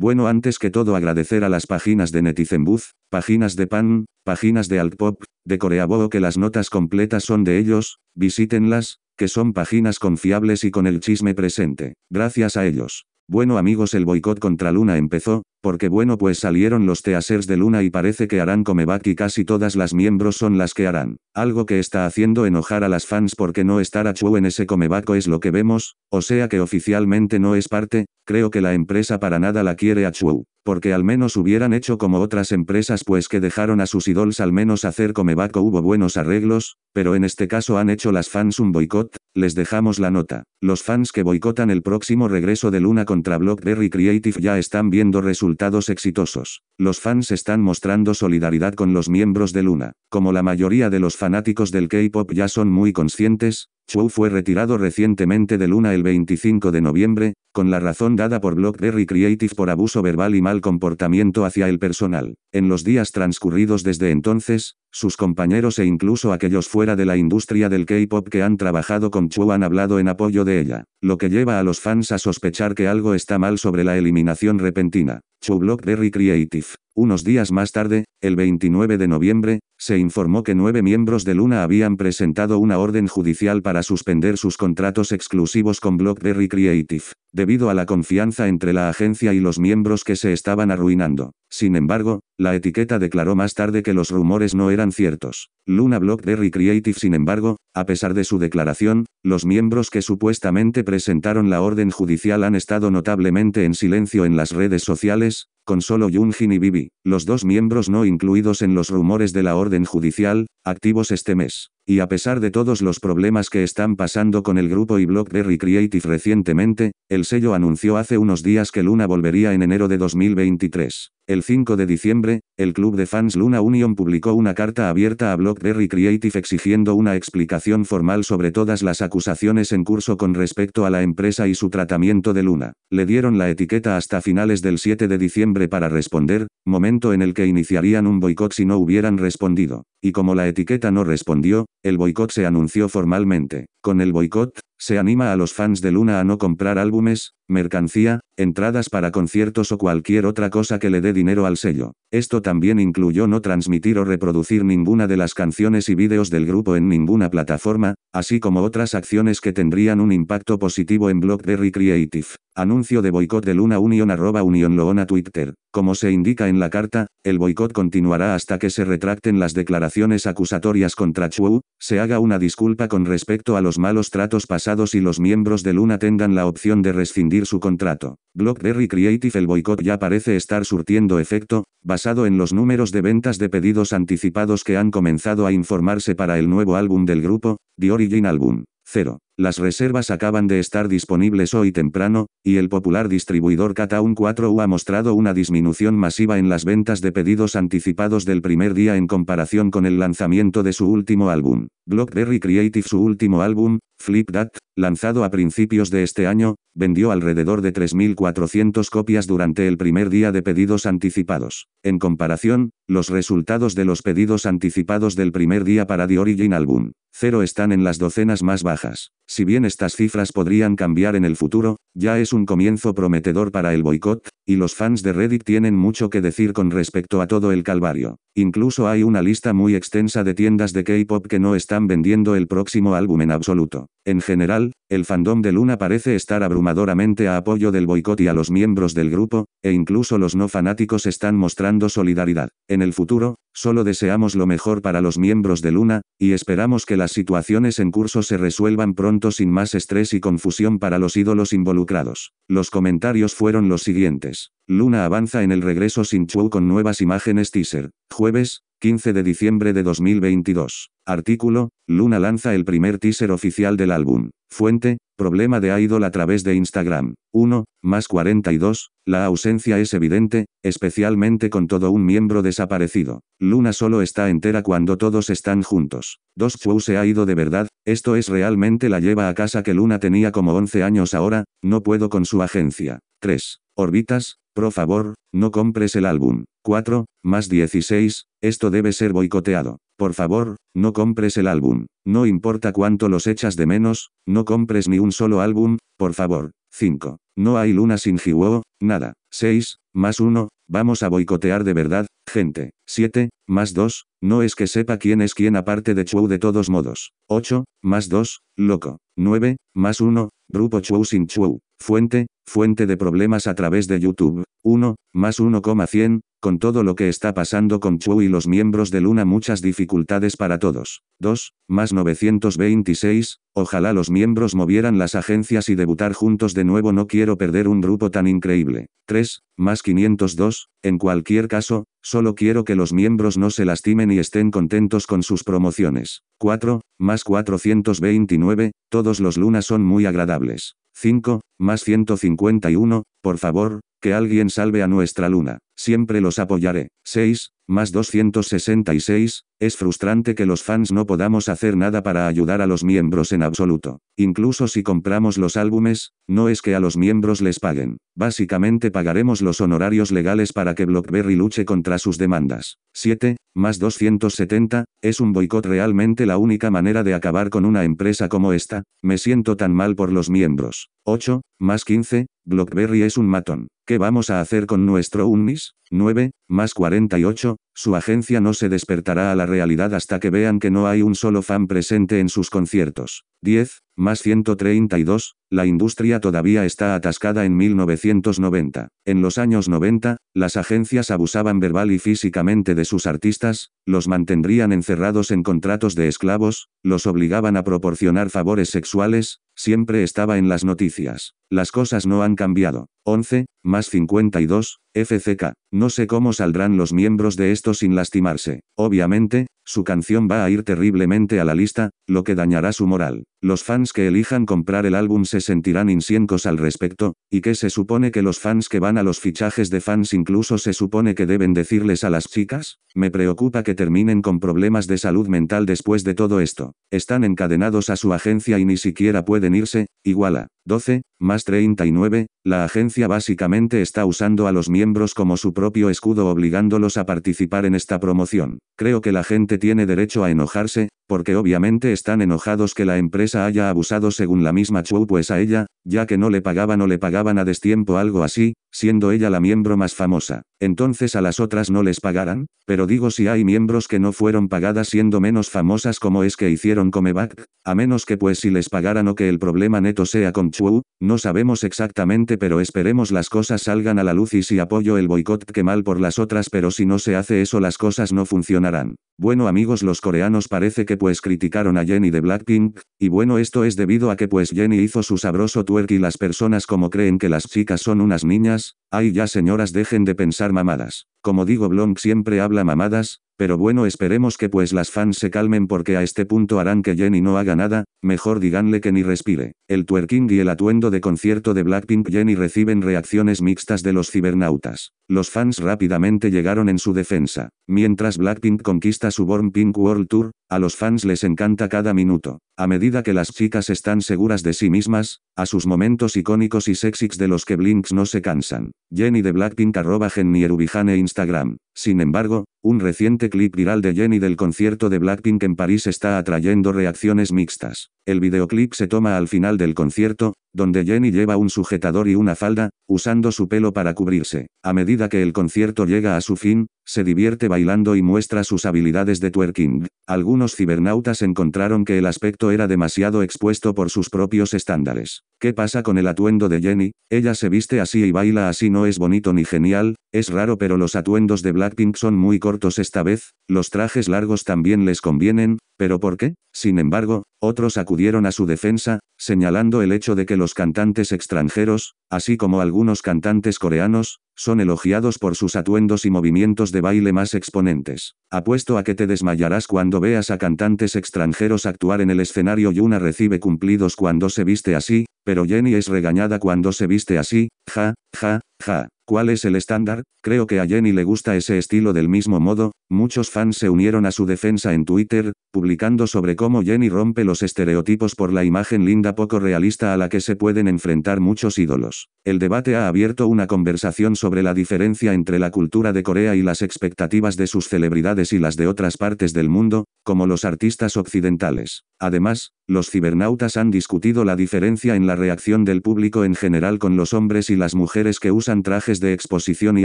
Bueno antes que todo agradecer a las páginas de Netizenbuzz, páginas de Pan, páginas de Altpop, de coreaboo que las notas completas son de ellos, visítenlas, que son páginas confiables y con el chisme presente. Gracias a ellos. Bueno amigos el boicot contra Luna empezó, porque bueno pues salieron los teasers e de Luna y parece que harán comeback y casi todas las miembros son las que harán, algo que está haciendo enojar a las fans porque no estar a Chu en ese comeback es lo que vemos, o sea que oficialmente no es parte, creo que la empresa para nada la quiere a Chu. Porque al menos hubieran hecho como otras empresas pues que dejaron a sus idols al menos hacer comebaco hubo buenos arreglos, pero en este caso han hecho las fans un boicot, les dejamos la nota. Los fans que boicotan el próximo regreso de Luna contra Blockberry Creative ya están viendo resultados exitosos. Los fans están mostrando solidaridad con los miembros de Luna. Como la mayoría de los fanáticos del K-pop ya son muy conscientes, Chou fue retirado recientemente de Luna el 25 de noviembre, con la razón dada por Blockberry Creative por abuso verbal y mal comportamiento hacia el personal. En los días transcurridos desde entonces, sus compañeros e incluso aquellos fuera de la industria del K-pop que han trabajado con Chou han hablado en apoyo de ella, lo que lleva a los fans a sospechar que algo está mal sobre la eliminación repentina. Chou Blockberry Creative. Unos días más tarde, el 29 de noviembre, se informó que nueve miembros de Luna habían presentado una orden judicial para suspender sus contratos exclusivos con BlockBerry Creative debido a la confianza entre la agencia y los miembros que se estaban arruinando. Sin embargo, la etiqueta declaró más tarde que los rumores no eran ciertos. Luna Block de Creative sin embargo, a pesar de su declaración, los miembros que supuestamente presentaron la orden judicial han estado notablemente en silencio en las redes sociales, con solo Jungin y Bibi, los dos miembros no incluidos en los rumores de la orden judicial, activos este mes y a pesar de todos los problemas que están pasando con el grupo y de Creative recientemente, el sello anunció hace unos días que Luna volvería en enero de 2023. El 5 de diciembre, el club de fans Luna Union publicó una carta abierta a BlockBerry Creative exigiendo una explicación formal sobre todas las acusaciones en curso con respecto a la empresa y su tratamiento de Luna. Le dieron la etiqueta hasta finales del 7 de diciembre para responder, momento en el que iniciarían un boicot si no hubieran respondido. Y como la etiqueta no respondió, el boicot se anunció formalmente. Con el boicot, se anima a los fans de Luna a no comprar álbumes, mercancía, entradas para conciertos o cualquier otra cosa que le dé dinero al sello. Esto también incluyó no transmitir o reproducir ninguna de las canciones y vídeos del grupo en ninguna plataforma, así como otras acciones que tendrían un impacto positivo en Blockberry Creative. Anuncio de boicot de Luna Union arroba Union Loona Twitter. Como se indica en la carta, el boicot continuará hasta que se retracten las declaraciones acusatorias contra Chu, se haga una disculpa con respecto a los malos tratos pasados y los miembros de Luna tengan la opción de rescindir su contrato. Blockberry Creative El boicot ya parece estar surtiendo efecto, basado en los números de ventas de pedidos anticipados que han comenzado a informarse para el nuevo álbum del grupo, The Origin Album. 0. Las reservas acaban de estar disponibles hoy temprano, y el popular distribuidor Cataun 4U ha mostrado una disminución masiva en las ventas de pedidos anticipados del primer día en comparación con el lanzamiento de su último álbum. Blockberry Creative su último álbum, Flip That, lanzado a principios de este año, vendió alrededor de 3.400 copias durante el primer día de pedidos anticipados. En comparación, los resultados de los pedidos anticipados del primer día para The Origin Album Cero están en las docenas más bajas. Si bien estas cifras podrían cambiar en el futuro, ya es un comienzo prometedor para el boicot, y los fans de Reddit tienen mucho que decir con respecto a todo el calvario. Incluso hay una lista muy extensa de tiendas de K-pop que no están vendiendo el próximo álbum en absoluto. En general, el fandom de Luna parece estar abrumadoramente a apoyo del boicot y a los miembros del grupo, e incluso los no fanáticos están mostrando solidaridad. En el futuro, solo deseamos lo mejor para los miembros de Luna, y esperamos que las situaciones en curso se resuelvan pronto sin más estrés y confusión para los ídolos involucrados. Los comentarios fueron los siguientes. Luna avanza en el regreso sin Chou con nuevas imágenes teaser. Jueves, 15 de diciembre de 2022. Artículo, Luna lanza el primer teaser oficial del álbum. Fuente, Problema de idol a través de Instagram. 1, más 42, la ausencia es evidente, especialmente con todo un miembro desaparecido. Luna solo está entera cuando todos están juntos. 2. Chou se ha ido de verdad, esto es realmente la lleva a casa que Luna tenía como 11 años ahora, no puedo con su agencia. 3. Orbitas, por favor, no compres el álbum. 4, más 16, esto debe ser boicoteado. Por favor, no compres el álbum. No importa cuánto los echas de menos, no compres ni un solo álbum, por favor. 5. No hay luna sin Jiwo, nada. 6. Más 1. Vamos a boicotear de verdad, gente. 7. Más 2. No es que sepa quién es quién aparte de Chou de todos modos. 8. Más 2. Loco. 9. Más 1. Grupo Chou sin Chou. Fuente. Fuente de problemas a través de YouTube. 1. Más 1,100. Con todo lo que está pasando con Chu y los miembros de Luna muchas dificultades para todos. 2. Más 926. Ojalá los miembros movieran las agencias y debutar juntos de nuevo no quiero perder un grupo tan increíble. 3. Más 502. En cualquier caso, solo quiero que los miembros no se lastimen y estén contentos con sus promociones. 4. Más 429. Todos los lunas son muy agradables. 5, más 151, por favor, que alguien salve a nuestra luna, siempre los apoyaré. 6, más 266, es frustrante que los fans no podamos hacer nada para ayudar a los miembros en absoluto. Incluso si compramos los álbumes, no es que a los miembros les paguen. Básicamente pagaremos los honorarios legales para que Blockberry luche contra sus demandas. 7. Más 270. ¿Es un boicot realmente la única manera de acabar con una empresa como esta? Me siento tan mal por los miembros. 8. Más 15. Blockberry es un matón. ¿Qué vamos a hacer con nuestro Unnis? 9. Más 48. Su agencia no se despertará a la realidad hasta que vean que no hay un solo fan presente en sus conciertos. 10, más 132, la industria todavía está atascada en 1990. En los años 90, las agencias abusaban verbal y físicamente de sus artistas, los mantendrían encerrados en contratos de esclavos, los obligaban a proporcionar favores sexuales, siempre estaba en las noticias. Las cosas no han cambiado. 11, más 52, FCK. No sé cómo saldrán los miembros de esto sin lastimarse. Obviamente, su canción va a ir terriblemente a la lista, lo que dañará su moral. Los fans que elijan comprar el álbum se sentirán insiencos al respecto, y que se supone que los fans que van a los fichajes de fans incluso se supone que deben decirles a las chicas, me preocupa que terminen con problemas de salud mental después de todo esto, están encadenados a su agencia y ni siquiera pueden irse, igual a 12, más 39, la agencia básicamente está usando a los miembros como su propio escudo obligándolos a participar en esta promoción. Creo que la gente tiene derecho a enojarse, porque obviamente están enojados que la empresa haya abusado según la misma Chou pues a ella, ya que no le pagaban o le pagaban a destiempo algo así, siendo ella la miembro más famosa. Entonces a las otras no les pagaran, pero digo si hay miembros que no fueron pagadas siendo menos famosas como es que hicieron comeback, a menos que pues si les pagaran o que el problema neto sea con Chou, no sabemos exactamente pero esperemos las cosas salgan a la luz y si apoyo el boicot que mal por las otras pero si no se hace eso las cosas no funcionan bueno amigos los coreanos parece que pues criticaron a Jenny de Blackpink, y bueno esto es debido a que pues Jenny hizo su sabroso twerk y las personas como creen que las chicas son unas niñas, ay ya señoras dejen de pensar mamadas. Como digo Blonk siempre habla mamadas, pero bueno esperemos que pues las fans se calmen porque a este punto harán que Jenny no haga nada, mejor díganle que ni respire. El twerking y el atuendo de concierto de Blackpink Jenny reciben reacciones mixtas de los cibernautas. Los fans rápidamente llegaron en su defensa. Mientras Blackpink conquista su Born Pink World Tour, a los fans les encanta cada minuto. A medida que las chicas están seguras de sí mismas, a sus momentos icónicos y sexys de los que Blinks no se cansan. Jenny de Blackpink arroba Jenny e Instagram. Sin embargo, un reciente clip viral de Jenny del concierto de Blackpink en París está atrayendo reacciones mixtas. El videoclip se toma al final del concierto, donde Jenny lleva un sujetador y una falda, usando su pelo para cubrirse. A medida que el concierto llega a su fin, se divierte bailando y muestra sus habilidades de twerking. Algunos cibernautas encontraron que el aspecto era demasiado expuesto por sus propios estándares. ¿Qué pasa con el atuendo de Jenny? Ella se viste así y baila así no es bonito ni genial, es raro pero los atuendos de Blackpink son muy cortos esta vez, los trajes largos también les convienen, pero ¿por qué? Sin embargo, otros acudieron a su defensa, señalando el hecho de que los cantantes extranjeros, así como algunos cantantes coreanos, son elogiados por sus atuendos y movimientos de baile más exponentes. Apuesto a que te desmayarás cuando veas a cantantes extranjeros actuar en el escenario y una recibe cumplidos cuando se viste así, pero Jenny es regañada cuando se viste así, ja, ja, ja cuál es el estándar, creo que a Jenny le gusta ese estilo del mismo modo, muchos fans se unieron a su defensa en Twitter, publicando sobre cómo Jenny rompe los estereotipos por la imagen linda poco realista a la que se pueden enfrentar muchos ídolos. El debate ha abierto una conversación sobre la diferencia entre la cultura de Corea y las expectativas de sus celebridades y las de otras partes del mundo, como los artistas occidentales. Además, los cibernautas han discutido la diferencia en la reacción del público en general con los hombres y las mujeres que usan trajes de exposición y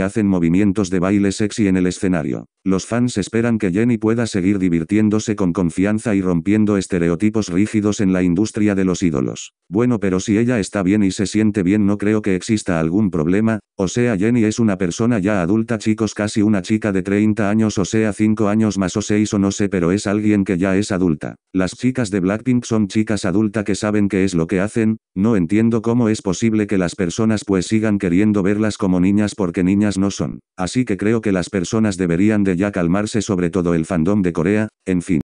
hacen movimientos de baile sexy en el escenario. Los fans esperan que Jenny pueda seguir divirtiéndose con confianza y rompiendo estereotipos rígidos en la industria de los ídolos. Bueno, pero si ella está bien y se siente bien, no creo que exista algún problema, o sea, Jenny es una persona ya adulta, chicos, casi una chica de 30 años, o sea, 5 años más o 6 o no sé, pero es alguien que ya es adulta. Las chicas de Blackpink son chicas adulta que saben qué es lo que hacen, no entiendo cómo es posible que las personas pues sigan queriendo verlas como niñas porque niñas no son. Así que creo que las personas deberían de ya calmarse sobre todo el fandom de Corea, en fin.